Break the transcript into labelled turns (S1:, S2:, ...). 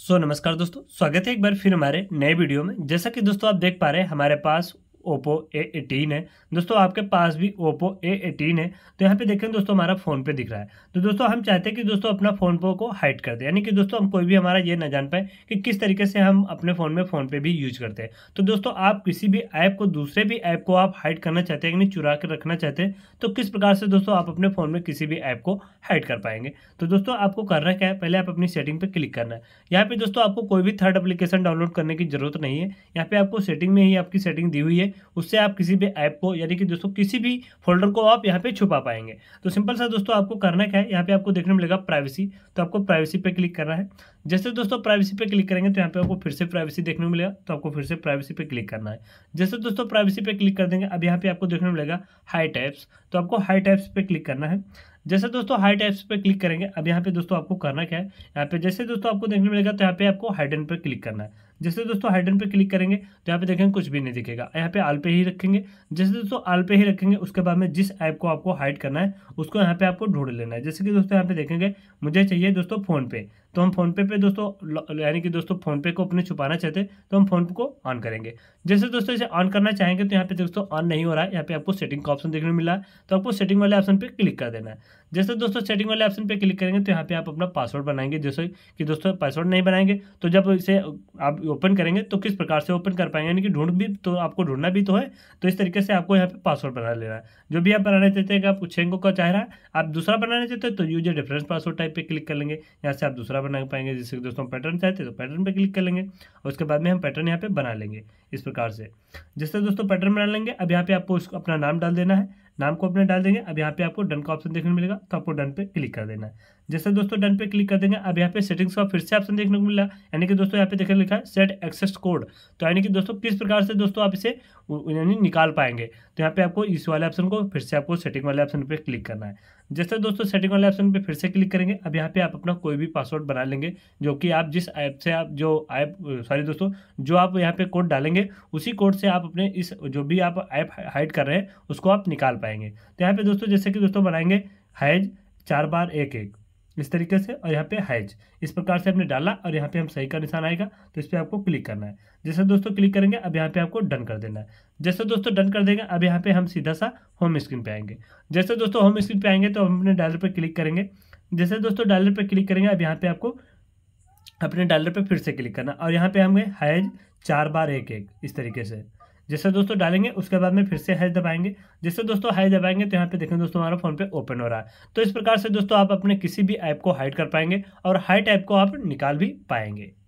S1: सो so, नमस्कार दोस्तों स्वागत है एक बार फिर हमारे नए वीडियो में जैसा कि दोस्तों आप देख पा रहे हैं हमारे पास ओप्पो ए एटीन है दोस्तों आपके पास भी ओप्पो ए एटीन है तो यहाँ पे देखें दोस्तों हमारा फ़ोन पे दिख रहा है तो दोस्तों हम चाहते हैं कि दोस्तों अपना फ़ोन पे को हाइड कर दे यानी कि दोस्तों हम कोई भी हमारा ये ना जान पाए कि किस तरीके से हम अपने फ़ोन में फ़ोन पे भी यूज करते हैं तो दोस्तों आप किसी भी ऐप को दूसरे भी ऐप को आप हाइड करना चाहते हैं यानी चुरा कर रखना चाहते हैं तो किस प्रकार से दोस्तों आप अपने फ़ोन में किसी भी ऐप को हाइड कर पाएंगे तो दोस्तों आपको करना क्या है पहले आप अपनी सेटिंग पर क्लिक करना है यहाँ पर दोस्तों आपको कोई भी थर्ड अप्लीकेशन डाउनलोड करने की जरूरत नहीं है यहाँ पर आपको सेटिंग में ही आपकी सेटिंग दी हुई है उससे आप किसी भी ऐप को यानी कि दोस्तों किसी भी फोल्डर को आप यहाँ पे छुपा पाएंगे तो सिंपल सा दोस्तों आपको करना क्या है यहाँ पे आपको देखने मिलेगा प्राइवेसी तो आपको प्राइवेसी पे क्लिक करना है जैसे दोस्तों प्राइवेसी पे क्लिक करेंगे तो यहाँ पे आपको फिर से प्राइवेसी देखने को मिलेगा तो आपको फिर से प्राइवेसी पे क्लिक करना है जैसे दोस्तों प्राइवेसी पे क्लिक कर देंगे अब यहाँ पे आपको देखने मिलेगा हाई टैप्स तो आपको हाई टैप्स पे क्लिक करना है जैसे दोस्तों हाई एप्स पर क्लिक करेंगे अब यहाँ पे दोस्तों आपको करना क्या है यहाँ पे जैसे दोस्तों आपको देखने मिलेगा तो यहाँ पे आपको हाइडन पर क्लिक करना है जैसे दोस्तों हाइडन पे क्लिक करेंगे तो यहाँ पे देखेंगे कुछ भी नहीं दिखेगा यहाँ पे आल पे ही रखेंगे जैसे दोस्तों आल पे ही रखेंगे उसके बाद में जिस ऐप को आपको हाइड करना है उसको यहाँ पे आपको ढूंढ लेना है जैसे कि दोस्तों यहाँ पे देखेंगे मुझे चाहिए दोस्तों फोन पे तो हम फ़ोनपे पे दोस्तों यानी कि दोस्तों फ़ोनपे को अपने छुपाना चाहते तो हम फ़ोन को ऑन करेंगे जैसे दोस्तों इसे ऑन करना चाहेंगे तो यहाँ पे दोस्तों ऑन नहीं हो रहा है यहाँ पे आपको सेटिंग का ऑप्शन देखने को मिला है तो आपको सेटिंग वाले ऑप्शन पर क्लिक कर देना है जैसे दोस्तों सेटिंग वाले ऑप्शन पर क्लिक करेंगे तो यहाँ पे आप अपना पासवर्ड बनाएंगे जैसे कि दोस्तों पासवर्ड नहीं बनाएंगे तो जब इसे आप ओपन करेंगे तो किस प्रकार से ओपन कर पाएंगे यानी कि ढूंढ भी तो आपको ढूंढना भी तो है तो इस तरीके से आपको यहाँ पे पासवर्ड बना लेना है जो भी आप बनाना चाहते हैं आप छेंगो का चाह रहा है आप दूसरा बनाना चाहते हो तो यूज डिफरेंस पासवर्ड टाइप पर क्लिक कर लेंगे यहाँ से आप दूसरा बड़ा बना पाएंगे जैसे कि दोस्तों पैटर्न चाहते हैं तो पैटर्न पर क्लिक कर लेंगे और उसके बाद में हम पैटर्न यहाँ पे बना लेंगे इस प्रकार से जिससे दोस्तों पैटर्न बना लेंगे अब यहाँ पे आपको उसको अपना नाम डाल देना है नाम को अपने डाल देंगे अब यहाँ पे आपको डन का ऑप्शन देखने को मिलेगा तो आपको डन पे क्लिक कर देना है जैसे दोस्तों डन पे क्लिक कर देंगे अब यहाँ पे सेटिंग्स का फिर से ऑप्शन देखने को मिला यानी कि दोस्तों यहाँ पे देखने लिखा है सेट एक्सेस कोड तो यानी कि दोस्तों किस प्रकार से दोस्तों आप इसे यानी निकाल पाएंगे तो यहाँ पे आपको इस वाले ऑप्शन को फिर से आपको सेटिंग वाले ऑप्शन पर क्लिक करना है जैसे दोस्तों सेटिंग वाले ऑप्शन पे फिर से क्लिक करेंगे अब यहाँ पे आप अपना कोई भी पासवर्ड बना लेंगे जो कि आप जिस ऐप से आप जो ऐप सॉरी दोस्तों जो आप यहाँ पे कोड डालेंगे उसी कोड से आप अपने इस जो भी आप ऐप हाइड कर रहे हैं उसको आप निकाल पाएंगे तो यहाँ पे दोस्तों जैसे कि दोस्तों बनाएंगे हैज चार बार एक एक इस तरीके से और यहाँ पे हैज इस प्रकार से हमने डाला और यहाँ पे हम सही का निशान आएगा तो इस पर आपको क्लिक करना है जैसे दोस्तों क्लिक करेंगे अब यहाँ पे आपको डन कर देना है जैसे दोस्तों डन कर देंगे अब यहाँ पे हम सीधा सा होम स्क्रीन पे आएंगे जैसे दोस्तों होम स्क्रीन पे आएंगे तो हम अपने डायलर पर क्लिक करेंगे जैसे दोस्तों डायलर पर क्लिक करेंगे अब यहाँ पे आपको अपने डायलर पर फिर से क्लिक करना और यहाँ पे हम गए चार बार एक एक इस तरीके से जैसे दोस्तों डालेंगे उसके बाद में फिर से हैश दबाएंगे जैसे दोस्तों हाई दबाएंगे तो यहाँ पे देखें दोस्तों हमारा फोन पे ओपन हो रहा है तो इस प्रकार से दोस्तों आप अपने किसी भी ऐप को हाइड कर पाएंगे और हाइट ऐप को आप निकाल भी पाएंगे